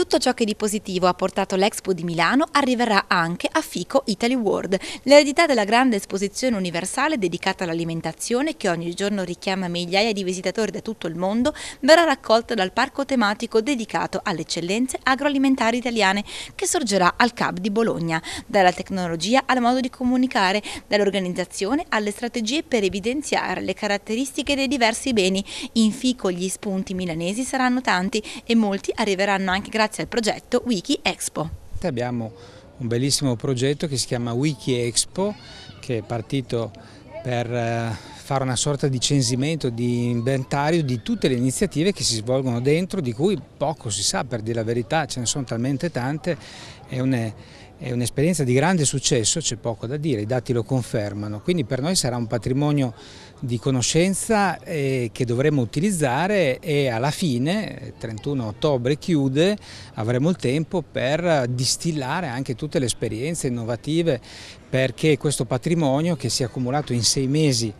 Tutto ciò che di positivo ha portato l'Expo di Milano arriverà anche a Fico Italy World, l'eredità della grande esposizione universale dedicata all'alimentazione che ogni giorno richiama migliaia di visitatori da tutto il mondo, verrà raccolta dal parco tematico dedicato alle eccellenze agroalimentari italiane che sorgerà al CAB di Bologna, dalla tecnologia al modo di comunicare, dall'organizzazione alle strategie per evidenziare le caratteristiche dei diversi beni. In Fico gli spunti milanesi saranno tanti e molti arriveranno anche grazie grazie al progetto Wiki Expo. Abbiamo un bellissimo progetto che si chiama Wiki Expo che è partito per eh, fare una sorta di censimento, di inventario di tutte le iniziative che si svolgono dentro, di cui poco si sa per dire la verità, ce ne sono talmente tante, è un è un'esperienza di grande successo, c'è poco da dire, i dati lo confermano, quindi per noi sarà un patrimonio di conoscenza eh, che dovremo utilizzare e alla fine, 31 ottobre chiude, avremo il tempo per distillare anche tutte le esperienze innovative perché questo patrimonio che si è accumulato in sei mesi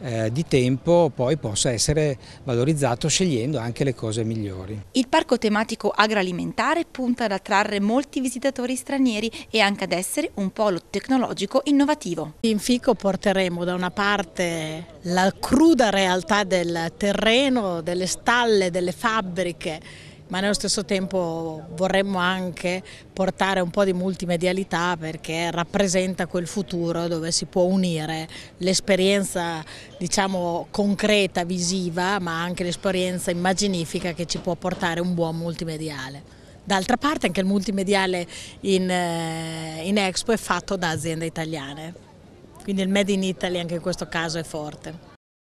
eh, di tempo poi possa essere valorizzato scegliendo anche le cose migliori. Il parco tematico agroalimentare punta ad attrarre molti visitatori stranieri e anche ad essere un polo tecnologico innovativo. In Fico porteremo da una parte la cruda realtà del terreno, delle stalle, delle fabbriche ma nello stesso tempo vorremmo anche portare un po' di multimedialità perché rappresenta quel futuro dove si può unire l'esperienza diciamo concreta, visiva, ma anche l'esperienza immaginifica che ci può portare un buon multimediale. D'altra parte anche il multimediale in, eh, in Expo è fatto da aziende italiane, quindi il Made in Italy anche in questo caso è forte.